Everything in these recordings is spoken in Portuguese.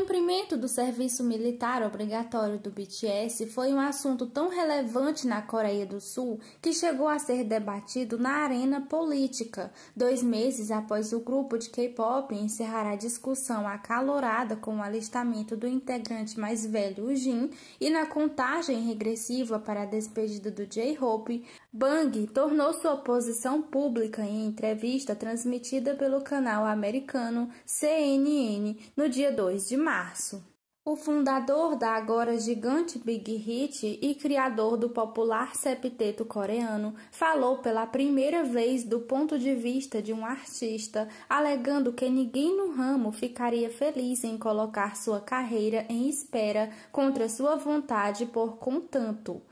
compre cumprimento do serviço militar obrigatório do BTS foi um assunto tão relevante na Coreia do Sul que chegou a ser debatido na arena política, dois meses após o grupo de K-pop encerrar a discussão acalorada com o alistamento do integrante mais velho, o Jin, e na contagem regressiva para a despedida do J-Hope, Bang tornou sua posição pública em entrevista transmitida pelo canal americano CNN no dia 2 de março março. O fundador da agora gigante Big Hit e criador do popular septeto coreano falou pela primeira vez do ponto de vista de um artista, alegando que ninguém no ramo ficaria feliz em colocar sua carreira em espera contra sua vontade por contanto.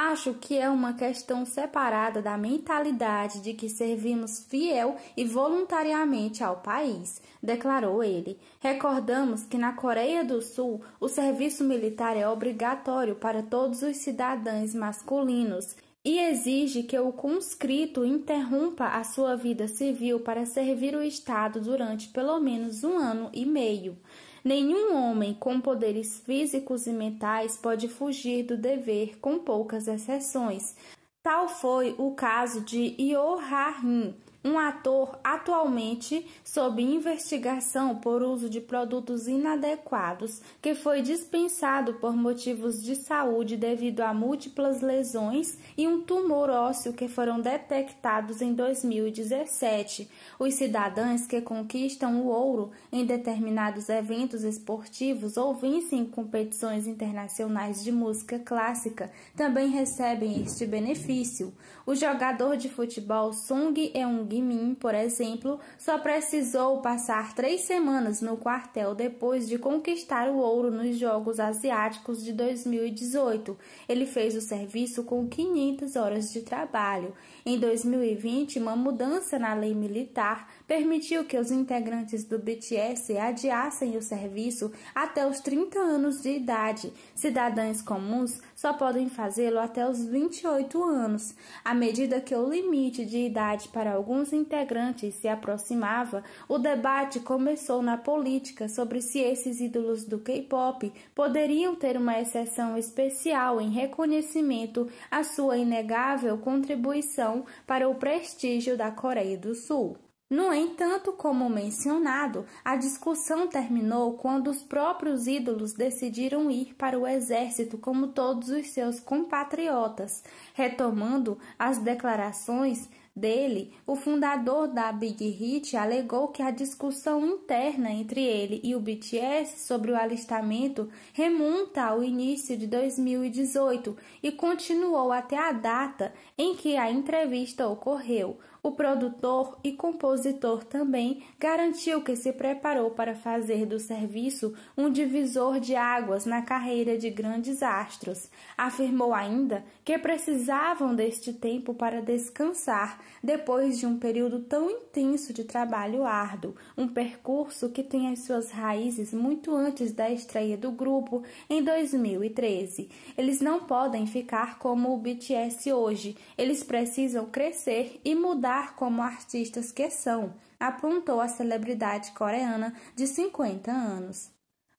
Acho que é uma questão separada da mentalidade de que servimos fiel e voluntariamente ao país, declarou ele. Recordamos que na Coreia do Sul o serviço militar é obrigatório para todos os cidadãos masculinos e exige que o conscrito interrompa a sua vida civil para servir o Estado durante pelo menos um ano e meio. Nenhum homem com poderes físicos e mentais pode fugir do dever, com poucas exceções. Tal foi o caso de Ioharim, um ator atualmente sob investigação por uso de produtos inadequados, que foi dispensado por motivos de saúde devido a múltiplas lesões e um tumor ósseo que foram detectados em 2017. Os cidadãos que conquistam o ouro em determinados eventos esportivos ou vencem competições internacionais de música clássica também recebem este benefício. O jogador de futebol Sung Eung-min, por exemplo, só precisou passar três semanas no quartel depois de conquistar o ouro nos Jogos Asiáticos de 2018. Ele fez o serviço com 500 horas de trabalho. Em 2020, uma mudança na lei militar permitiu que os integrantes do BTS adiassem o serviço até os 30 anos de idade. Cidadãos comuns só podem fazê-lo até os 28 anos. À medida que o limite de idade para alguns integrantes se aproximava, o debate começou na política sobre se esses ídolos do K-pop poderiam ter uma exceção especial em reconhecimento à sua inegável contribuição para o prestígio da Coreia do Sul. No entanto, como mencionado, a discussão terminou quando os próprios ídolos decidiram ir para o exército como todos os seus compatriotas. Retomando as declarações dele, o fundador da Big Hit alegou que a discussão interna entre ele e o BTS sobre o alistamento remonta ao início de 2018 e continuou até a data em que a entrevista ocorreu. O produtor e compositor também garantiu que se preparou para fazer do serviço um divisor de águas na carreira de grandes astros. Afirmou ainda que precisavam deste tempo para descansar depois de um período tão intenso de trabalho árduo, um percurso que tem as suas raízes muito antes da estreia do grupo em 2013. Eles não podem ficar como o BTS hoje, eles precisam crescer e mudar mostrar como artistas que são, apontou a celebridade coreana de 50 anos.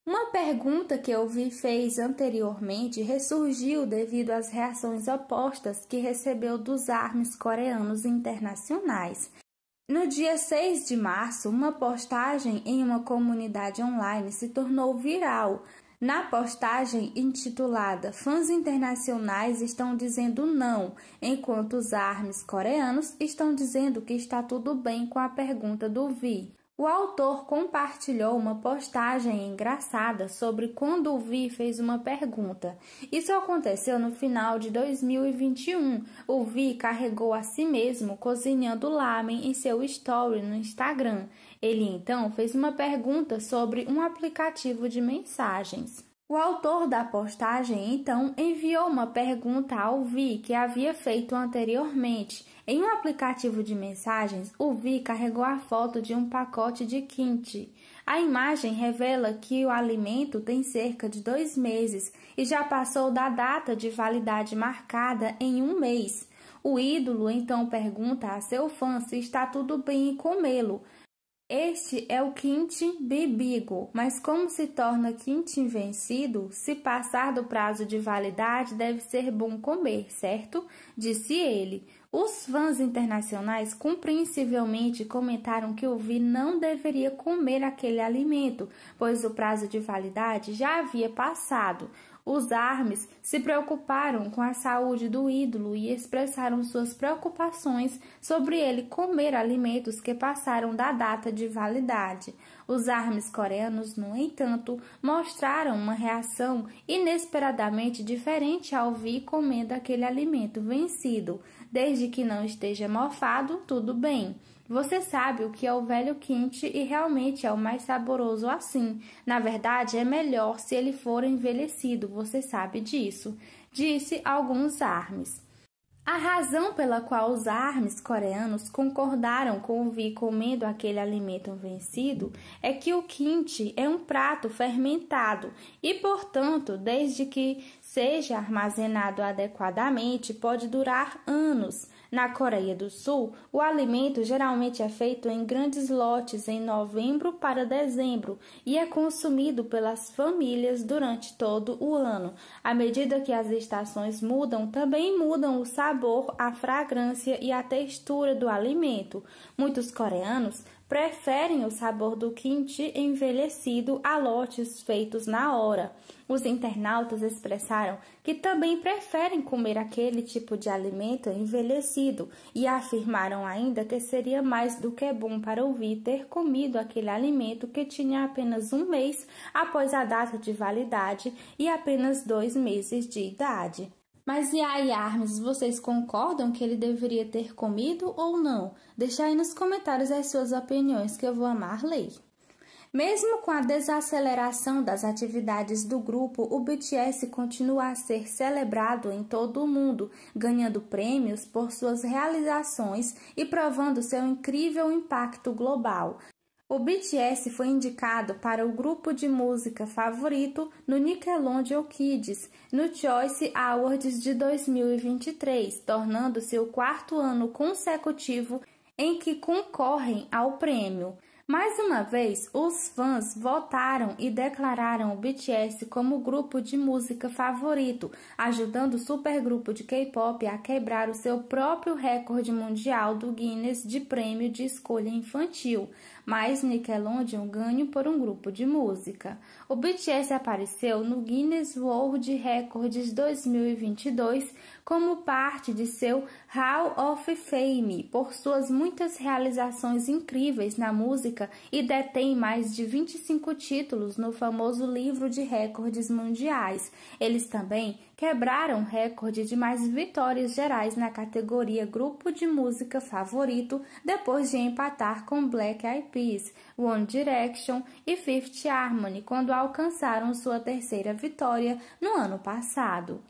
Uma pergunta que eu vi fez anteriormente ressurgiu devido às reações opostas que recebeu dos armes coreanos internacionais. No dia 6 de março, uma postagem em uma comunidade online se tornou viral, na postagem intitulada Fãs internacionais estão dizendo não, enquanto os armes coreanos estão dizendo que está tudo bem com a pergunta do Vi. O autor compartilhou uma postagem engraçada sobre quando o Vi fez uma pergunta. Isso aconteceu no final de 2021. O Vi carregou a si mesmo cozinhando lamen em seu story no Instagram. Ele então fez uma pergunta sobre um aplicativo de mensagens. O autor da postagem então enviou uma pergunta ao Vi que havia feito anteriormente. Em um aplicativo de mensagens, o Vi carregou a foto de um pacote de quinte. A imagem revela que o alimento tem cerca de dois meses e já passou da data de validade marcada em um mês. O ídolo então pergunta a seu fã se está tudo bem em comê-lo, este é o quintim bibigo, mas como se torna quintim vencido, se passar do prazo de validade deve ser bom comer, certo? Disse ele. Os fãs internacionais compreensivelmente comentaram que o Vi não deveria comer aquele alimento, pois o prazo de validade já havia passado. Os armes se preocuparam com a saúde do ídolo e expressaram suas preocupações sobre ele comer alimentos que passaram da data de validade. Os armes coreanos, no entanto, mostraram uma reação inesperadamente diferente ao Vi comendo aquele alimento vencido. Desde que não esteja mofado, tudo bem. Você sabe o que é o velho quente e realmente é o mais saboroso assim. Na verdade, é melhor se ele for envelhecido, você sabe disso, disse alguns armes. A razão pela qual os armes coreanos concordaram com vir comendo aquele alimento vencido é que o kimchi é um prato fermentado e, portanto, desde que seja armazenado adequadamente, pode durar anos na Coreia do Sul, o alimento geralmente é feito em grandes lotes em novembro para dezembro e é consumido pelas famílias durante todo o ano. À medida que as estações mudam, também mudam o sabor, a fragrância e a textura do alimento. Muitos coreanos preferem o sabor do quente envelhecido a lotes feitos na hora. Os internautas expressaram que também preferem comer aquele tipo de alimento envelhecido e afirmaram ainda que seria mais do que bom para ouvir ter comido aquele alimento que tinha apenas um mês após a data de validade e apenas dois meses de idade. Mas e aí, Armes, vocês concordam que ele deveria ter comido ou não? Deixa aí nos comentários as suas opiniões que eu vou amar ler. Mesmo com a desaceleração das atividades do grupo, o BTS continua a ser celebrado em todo o mundo, ganhando prêmios por suas realizações e provando seu incrível impacto global. O BTS foi indicado para o grupo de música favorito no Nickelodeon Kids no Choice Awards de 2023, tornando-se o quarto ano consecutivo em que concorrem ao prêmio. Mais uma vez, os fãs votaram e declararam o BTS como grupo de música favorito, ajudando o supergrupo de K-pop a quebrar o seu próprio recorde mundial do Guinness de prêmio de escolha infantil mais Nickelodeon ganho por um grupo de música. O BTS apareceu no Guinness World Records 2022 como parte de seu Hall of Fame por suas muitas realizações incríveis na música e detém mais de 25 títulos no famoso livro de recordes mundiais. Eles também quebraram recorde de mais vitórias gerais na categoria Grupo de Música Favorito, depois de empatar com Black Eyed Peas, One Direction e Fifth Harmony quando alcançaram sua terceira vitória no ano passado.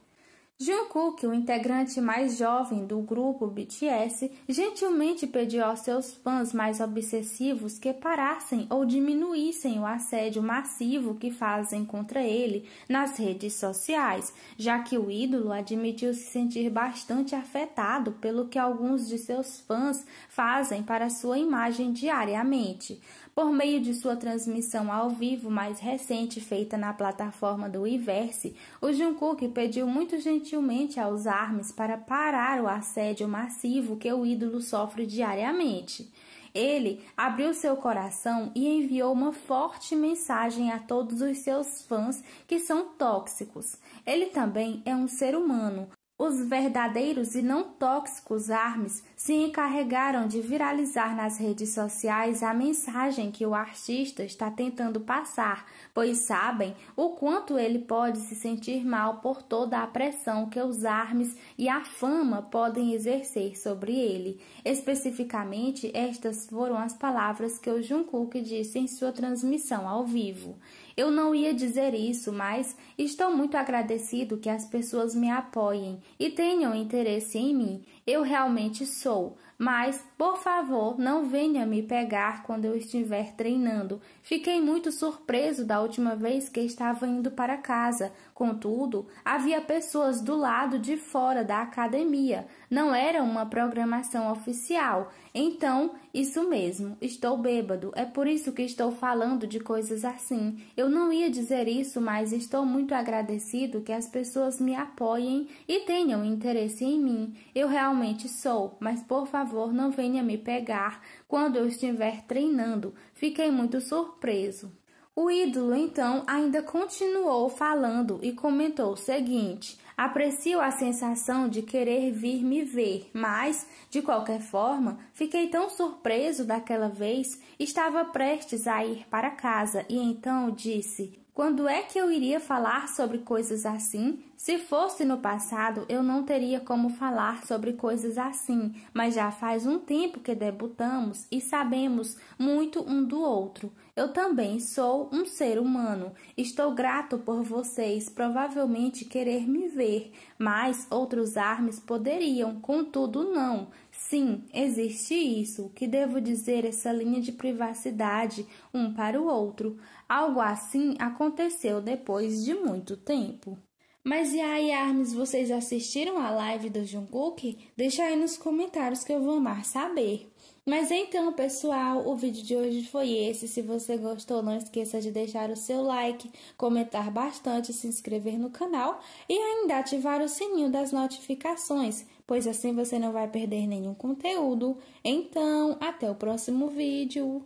Jungkook, o integrante mais jovem do grupo BTS, gentilmente pediu aos seus fãs mais obsessivos que parassem ou diminuíssem o assédio massivo que fazem contra ele nas redes sociais, já que o ídolo admitiu se sentir bastante afetado pelo que alguns de seus fãs fazem para sua imagem diariamente por meio de sua transmissão ao vivo mais recente feita na plataforma do Iverse, o Jungkook pediu muito gentilmente aos ARMYs para parar o assédio massivo que o ídolo sofre diariamente. Ele abriu seu coração e enviou uma forte mensagem a todos os seus fãs que são tóxicos. Ele também é um ser humano. Os verdadeiros e não tóxicos armes se encarregaram de viralizar nas redes sociais a mensagem que o artista está tentando passar, pois sabem o quanto ele pode se sentir mal por toda a pressão que os armes e a fama podem exercer sobre ele. Especificamente, estas foram as palavras que o Jungkook disse em sua transmissão ao vivo. Eu não ia dizer isso, mas estou muito agradecido que as pessoas me apoiem e tenham interesse em mim eu realmente sou, mas, por favor, não venha me pegar quando eu estiver treinando. Fiquei muito surpreso da última vez que estava indo para casa. Contudo, havia pessoas do lado de fora da academia. Não era uma programação oficial. Então, isso mesmo, estou bêbado. É por isso que estou falando de coisas assim. Eu não ia dizer isso, mas estou muito agradecido que as pessoas me apoiem e tenham interesse em mim. Eu realmente sou, mas por favor, favor, não venha me pegar quando eu estiver treinando. Fiquei muito surpreso. O ídolo então ainda continuou falando e comentou o seguinte: Aprecio a sensação de querer vir me ver, mas, de qualquer forma, fiquei tão surpreso daquela vez, estava prestes a ir para casa e então disse: quando é que eu iria falar sobre coisas assim? Se fosse no passado, eu não teria como falar sobre coisas assim, mas já faz um tempo que debutamos e sabemos muito um do outro. Eu também sou um ser humano. Estou grato por vocês provavelmente querer me ver, mas outros armes poderiam, contudo não. Sim, existe isso, o que devo dizer essa linha de privacidade um para o outro. Algo assim aconteceu depois de muito tempo. Mas e aí, Armes, vocês assistiram a live do Jungkook? Deixa aí nos comentários que eu vou amar saber. Mas então, pessoal, o vídeo de hoje foi esse. Se você gostou, não esqueça de deixar o seu like, comentar bastante, se inscrever no canal e ainda ativar o sininho das notificações pois assim você não vai perder nenhum conteúdo. Então, até o próximo vídeo!